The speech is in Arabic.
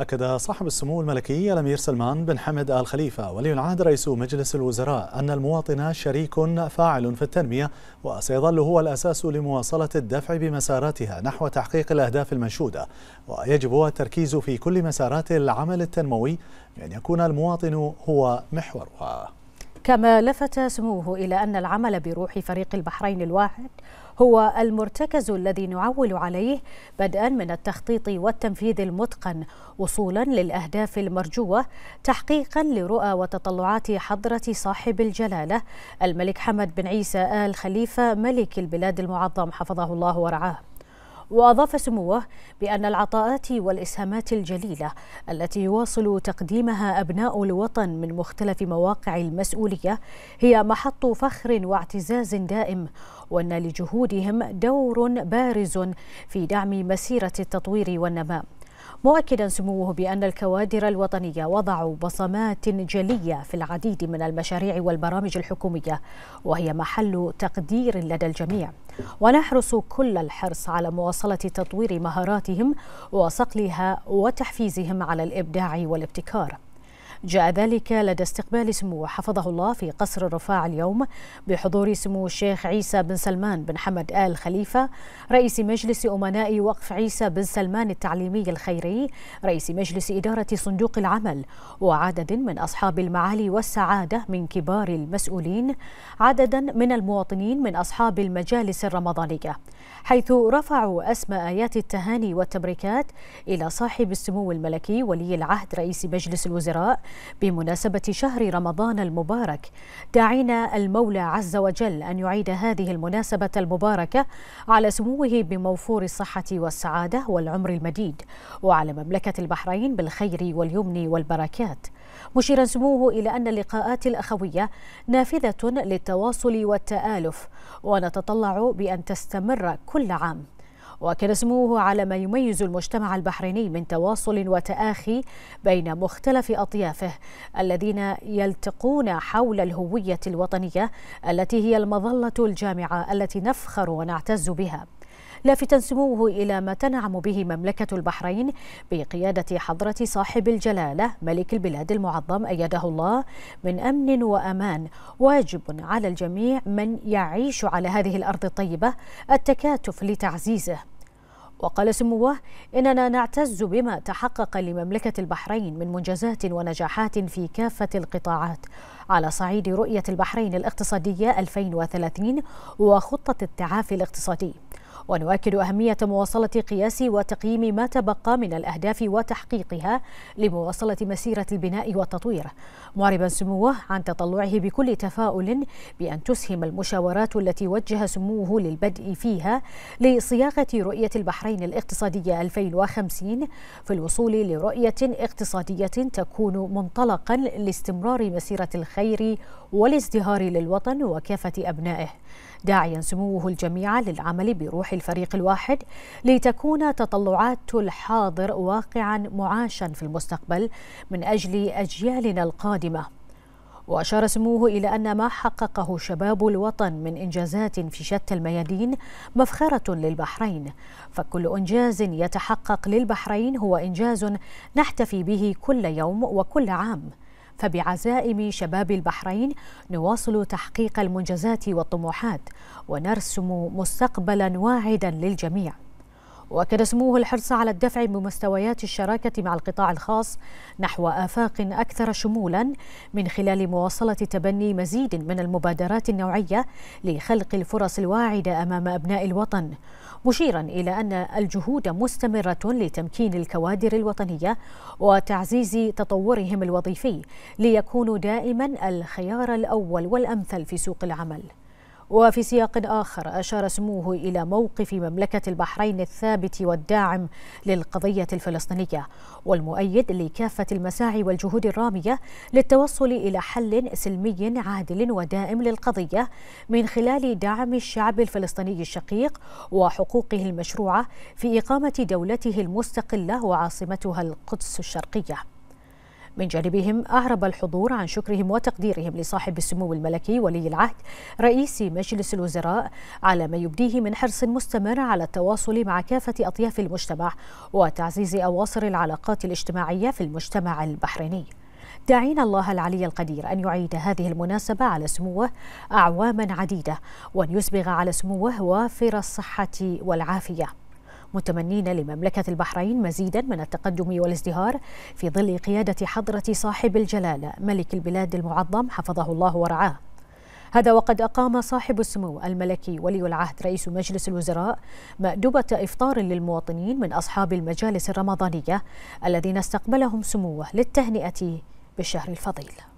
أكد صاحب السمو الملكي الأمير سلمان بن حمد آل خليفة ولي العهد رئيس مجلس الوزراء أن المواطن شريك فاعل في التنمية وسيظل هو الأساس لمواصلة الدفع بمساراتها نحو تحقيق الأهداف المنشودة ويجب التركيز في كل مسارات العمل التنموي بأن يعني يكون المواطن هو محورها كما لفت سموه إلى أن العمل بروح فريق البحرين الواحد هو المرتكز الذي نعول عليه بدءا من التخطيط والتنفيذ المتقن وصولا للأهداف المرجوة تحقيقا لرؤى وتطلعات حضرة صاحب الجلالة الملك حمد بن عيسى آل خليفة ملك البلاد المعظم حفظه الله ورعاه وأضاف سموه بأن العطاءات والإسهامات الجليلة التي يواصل تقديمها أبناء الوطن من مختلف مواقع المسؤولية هي محط فخر واعتزاز دائم وأن لجهودهم دور بارز في دعم مسيرة التطوير والنماء مؤكدا سموه بأن الكوادر الوطنية وضعوا بصمات جلية في العديد من المشاريع والبرامج الحكومية وهي محل تقدير لدى الجميع ونحرص كل الحرص على مواصلة تطوير مهاراتهم وصقلها وتحفيزهم على الإبداع والابتكار جاء ذلك لدى استقبال سمو حفظه الله في قصر الرفاع اليوم بحضور سمو الشيخ عيسى بن سلمان بن حمد آل خليفة رئيس مجلس أمناء وقف عيسى بن سلمان التعليمي الخيري رئيس مجلس إدارة صندوق العمل وعدد من أصحاب المعالي والسعادة من كبار المسؤولين عددا من المواطنين من أصحاب المجالس الرمضانية حيث رفعوا أسماء آيات التهاني والتبريكات إلى صاحب السمو الملكي ولي العهد رئيس مجلس الوزراء بمناسبة شهر رمضان المبارك داعينا المولى عز وجل أن يعيد هذه المناسبة المباركة على سموه بموفور الصحة والسعادة والعمر المديد وعلى مملكة البحرين بالخير واليمن والبركات مشيرا سموه إلى أن اللقاءات الأخوية نافذة للتواصل والتآلف ونتطلع بأن تستمر كل عام واكد سموه على ما يميز المجتمع البحريني من تواصل وتآخي بين مختلف أطيافه الذين يلتقون حول الهوية الوطنية التي هي المظلة الجامعة التي نفخر ونعتز بها لافتا سموه إلى ما تنعم به مملكة البحرين بقيادة حضرة صاحب الجلالة ملك البلاد المعظم أيده الله من أمن وأمان واجب على الجميع من يعيش على هذه الأرض الطيبة التكاتف لتعزيزه وقال سموه إننا نعتز بما تحقق لمملكة البحرين من منجزات ونجاحات في كافة القطاعات على صعيد رؤية البحرين الاقتصادية 2030 وخطة التعافي الاقتصادي ونؤكد أهمية مواصلة قياس وتقييم ما تبقى من الأهداف وتحقيقها لمواصلة مسيرة البناء والتطوير معربا سموه عن تطلعه بكل تفاؤل بأن تسهم المشاورات التي وجه سموه للبدء فيها لصياغة رؤية البحرين الاقتصادية 2050 في الوصول لرؤية اقتصادية تكون منطلقا لاستمرار مسيرة الخير والازدهار للوطن وكافة أبنائه داعيا سموه الجميع للعمل بروح الفريق الواحد لتكون تطلعات الحاضر واقعا معاشا في المستقبل من أجل أجيالنا القادمة وأشار سموه إلى أن ما حققه شباب الوطن من إنجازات في شتى الميادين مفخرة للبحرين فكل إنجاز يتحقق للبحرين هو إنجاز نحتفي به كل يوم وكل عام فبعزائم شباب البحرين نواصل تحقيق المنجزات والطموحات ونرسم مستقبلا واعدا للجميع واكد سموه الحرص على الدفع بمستويات الشراكه مع القطاع الخاص نحو افاق اكثر شمولا من خلال مواصله تبني مزيد من المبادرات النوعيه لخلق الفرص الواعده امام ابناء الوطن مشيرا الى ان الجهود مستمره لتمكين الكوادر الوطنيه وتعزيز تطورهم الوظيفي ليكونوا دائما الخيار الاول والامثل في سوق العمل وفي سياق آخر أشار سموه إلى موقف مملكة البحرين الثابت والداعم للقضية الفلسطينية والمؤيد لكافة المساعي والجهود الرامية للتوصل إلى حل سلمي عادل ودائم للقضية من خلال دعم الشعب الفلسطيني الشقيق وحقوقه المشروعة في إقامة دولته المستقلة وعاصمتها القدس الشرقية من جانبهم أعرب الحضور عن شكرهم وتقديرهم لصاحب السمو الملكي ولي العهد رئيس مجلس الوزراء على ما يبديه من حرص مستمر على التواصل مع كافة أطياف المجتمع وتعزيز أواصر العلاقات الاجتماعية في المجتمع البحريني داعين الله العلي القدير أن يعيد هذه المناسبة على سموه أعواما عديدة وأن يسبغ على سموه وافر الصحة والعافية متمنين لمملكة البحرين مزيدا من التقدم والازدهار في ظل قيادة حضرة صاحب الجلالة ملك البلاد المعظم حفظه الله ورعاه هذا وقد أقام صاحب السمو الملكي ولي العهد رئيس مجلس الوزراء مأدبة إفطار للمواطنين من أصحاب المجالس الرمضانية الذين استقبلهم سموه للتهنئة بالشهر الفضيل